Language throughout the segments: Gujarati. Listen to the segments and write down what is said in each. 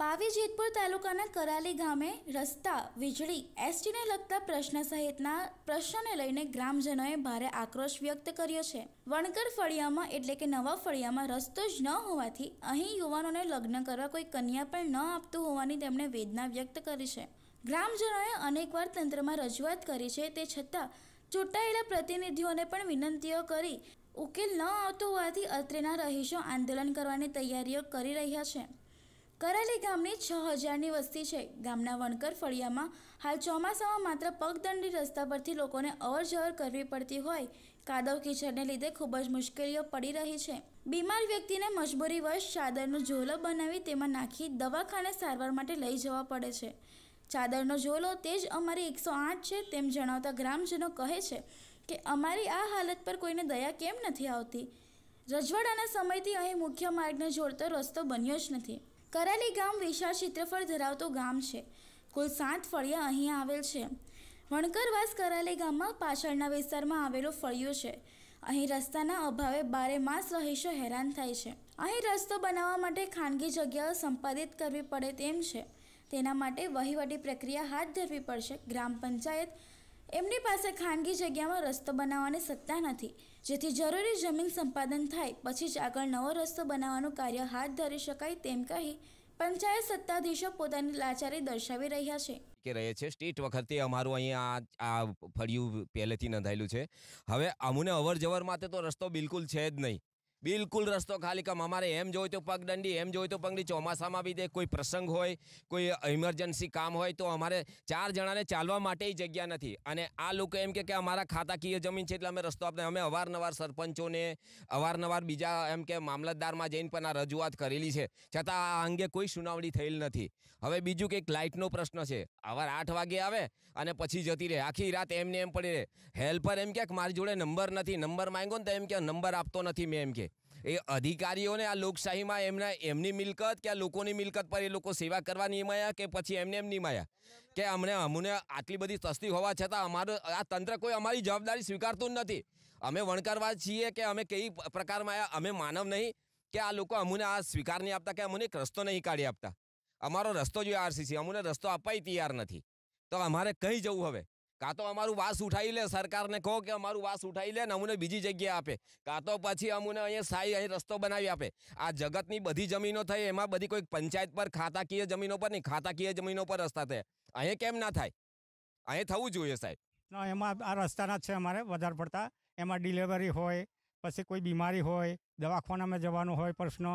પાવી જેતપુર તાલુકાના કરાલી ગામે રસ્તા વીજળી એસટીને લગતા પ્રશ્ન સહિતના પ્રશ્નોને લઈને ગ્રામજનોએ ભારે આક્રોશ વ્યક્ત કર્યો છે વણકર ફળિયામાં એટલે કે નવા ફળિયામાં રસ્તો જ ન હોવાથી અહીં યુવાનોને લગ્ન કરવા કોઈ કન્યા પણ ન આપતું હોવાની તેમણે વેદના વ્યક્ત કરી છે ગ્રામજનોએ અનેકવાર તંત્રમાં રજૂઆત કરી છે તે છતાં ચૂંટાયેલા પ્રતિનિધિઓને પણ વિનંતીઓ કરી ઉકેલ ન આવતો હોવાથી અત્રેના રહીશો આંદોલન કરવાની તૈયારીઓ કરી રહ્યા છે કરાલી ગામની છ હજારની વસ્તી છે ગામના વણકર ફળિયામાં હાલ ચોમાસામાં માત્ર પગદંડી રસ્તા પરથી લોકોને અવરજવર કરવી પડતી હોય કાદવ કિચડને લીધે ખૂબ જ મુશ્કેલીઓ પડી રહી છે બીમાર વ્યક્તિને મજબૂરી વશ ચાદરનો ઝોલો બનાવી તેમાં નાખી દવાખાને સારવાર માટે લઈ જવા પડે છે ચાદરનો ઝોલો તે જ અમારી એકસો આઠ છે તેમ જણાવતા ગ્રામજનો કહે છે કે અમારી આ હાલત પર કોઈને દયા કેમ નથી આવતી રજવાડાના સમયથી અહીં મુખ્ય માર્ગને જોડતો રસ્તો બન્યો જ નથી કરાલી ગામ વિશાળ ક્ષેત્રફળ ધરાવતું ગામ છે કુલ સાત ફળિયા અહીં આવેલ છે વણકરવાસ કરાલી ગામમાં પાછળના વિસ્તારમાં આવેલો ફળિયો છે અહીં રસ્તાના અભાવે બારે માસ રહીશો હેરાન થાય છે અહીં રસ્તો બનાવવા માટે ખાનગી જગ્યાઓ સંપાદિત કરવી પડે તેમ છે તેના માટે વહીવટી પ્રક્રિયા હાથ ધરવી પડશે ગ્રામ પંચાયત એમની પાસે ખાનગી જગ્યામાં રસ્તો બનાવવાની સત્તા નથી જેથી જરૂરી જમીન સંપાદન થાય પછી જ આગળ નવો રસ્તો બનાવવાનું કાર્ય હાથ ધરી શકાય તેમ કહી પંચાયત સત્તાધીશો પોતાની લાચારી દર્શાવી રહ્યા છે કે રહે છે સ્ટેટ વખતે અમારું અહીંયા આ ફળિયું પહેલેથી નોંધાયેલું છે હવે અમુને અવર જવર માટે તો રસ્તો બિલકુલ છે જ નહીં બિલકુલ રસ્તો ખાલી કમ અમારે એમ જોઈ તો પગદંડી એમ જોઈ તો પગડી ચોમાસામાં બી દે કોઈ પ્રસંગ હોય કોઈ ઇમરજન્સી કામ હોય તો અમારે ચાર જણાને ચાલવા માટે જગ્યા નથી અને આ લોકો એમ કે અમારા ખાતાકીય જમીન છે એટલે અમે રસ્તો આપણે અમે અવારનવાર સરપંચોને અવારનવાર બીજા એમ કે મામલતદારમાં જઈને પણ આ રજૂઆત કરેલી છે છતાં આ અંગે કોઈ સુનાવણી થયેલ નથી હવે બીજું કંઈક લાઇટનો પ્રશ્ન છે અવાર આઠ વાગે આવે અને પછી જતી રહે આખી રાત એમને એમ પડી રહે હેલ્પર એમ કે મારી જોડે નંબર નથી નંબર માંગો ને તો એમ કે નંબર આપતો નથી મેં એમ કે એ અધિકારીઓને આ લોકશાહીમાં એમના એમની મિલકત કે આ લોકોની મિલકત પર એ લોકો સેવા કરવા નિમાયા કે પછી એમને એમ નિમાયા કે અમને અમને આટલી બધી સસ્તી હોવા છતાં અમારું આ તંત્ર કોઈ અમારી જવાબદારી સ્વીકારતું નથી અમે વણકારવા છીએ કે અમે કઈ પ્રકારમાં અમે માનવ નહીં કે આ લોકો અમુને આ સ્વીકાર નહીં આપતા કે અમને એક રસ્તો નહીં કાઢી આપતા અમારો રસ્તો જોઈએ આરસીસી અમુને રસ્તો અપાય તૈયાર નથી તો અમારે કંઈ જવું હવે કાં તો અમારું વાસ ઉઠાવી લે સરકારને કહો કે અમારું વાસ ઉઠાવી લે ને અમને બીજી જગ્યા આપે કાં તો પછી અમને અહીંયા સાઈ અહીં રસ્તો બનાવી આપે આ જગતની બધી જમીનો થઈ એમાં બધી કોઈ પંચાયત પર ખાતાકીય જમીનો પર નહીં ખાતાકીય જમીનો પર રસ્તા થાય અહીં કેમ ના થાય અહીં થવું જોઈએ સાહેબ એમાં આ રસ્તાના છે અમારે વધારે પડતા એમાં ડિલિવરી હોય પછી કોઈ બીમારી હોય દવાખાનામાં જવાનું હોય પ્રશ્ન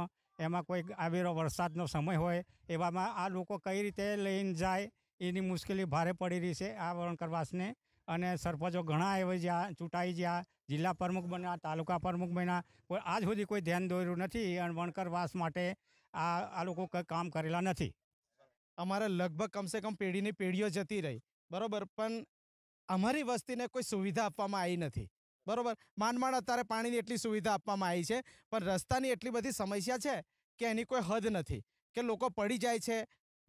એમાં કોઈ આવેલો વરસાદનો સમય હોય એવામાં આ લોકો કઈ રીતે લઈને જાય એની મુશ્કેલી ભારે પડી રહી છે આ વણકરવાસને અને સરપંચો ઘણા એવા જ્યાં ચૂંટાઈ જ્યાં જિલ્લા પ્રમુખ બન્યા તાલુકા પ્રમુખ બન્યા આજ સુધી કોઈ ધ્યાન દોર્યું નથી અને વણકરવાસ માટે આ આ લોકો કંઈ કામ કરેલા નથી અમારે લગભગ કમસે કમ પેઢીની પેઢીઓ જતી રહી બરાબર પણ અમારી વસ્તીને કોઈ સુવિધા આપવામાં આવી નથી બરાબર માંડમાંડ અત્યારે પાણીની એટલી સુવિધા આપવામાં આવી છે પણ રસ્તાની એટલી બધી સમસ્યા છે કે એની કોઈ હદ નથી કે લોકો પડી જાય છે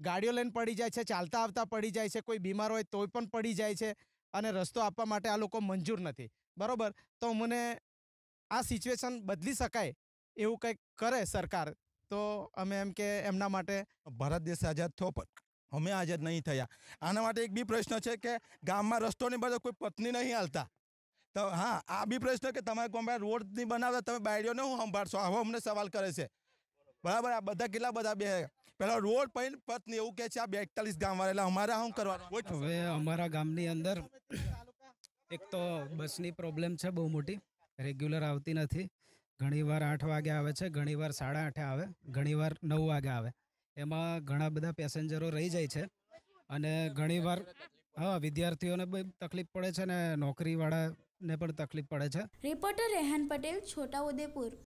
ગાડીઓ લઈને પડી જાય છે ચાલતા આવતા પડી જાય છે કોઈ બીમાર હોય તોય પણ પડી જાય છે અને રસ્તો આપવા માટે આ લોકો મંજૂર નથી બરાબર તો મને આ સિચ્યુએશન બદલી શકાય એવું કંઈક કરે સરકાર તો અમે એમ કે એમના માટે ભારત દેશ આઝાદ થયો પણ અમે આઝાદ નહીં થયા આના માટે એક બી પ્રશ્ન છે કે ગામમાં રસ્તોની બધો કોઈ પત્ની નહીં હાલતા તો હા આ બી પ્રશ્ન કે તમારે ગમે રોડ નહીં બનાવતા તમે બાયડીઓને હું સંભાળશો આવો અમને સવાલ કરે છે બરાબર આ બધા કેટલા બધા બે પેલા રોડ પૈન પત્ની એવું કે છે આ બેતાલીસ ગામ વાળા એટલે અમારા શું કરવાનું હવે અમારા ગામની અંદર એક તો બસની પ્રોબ્લેમ છે બહુ મોટી રેગ્યુલર આવતી નથી ઘણીવાર આઠ વાગે આવે છે ઘણીવાર સાડા આઠે આવે ઘણીવાર નવ વાગે આવે એમાં ઘણા બધા પેસેન્જરો રહી જાય છે અને ઘણીવાર હા વિદ્યાર્થીઓને બી તકલીફ પડે છે ને નોકરીવાળાને પણ તકલીફ પડે છે રિપોર્ટર રેહાન પટેલ છોટા ઉદેપુર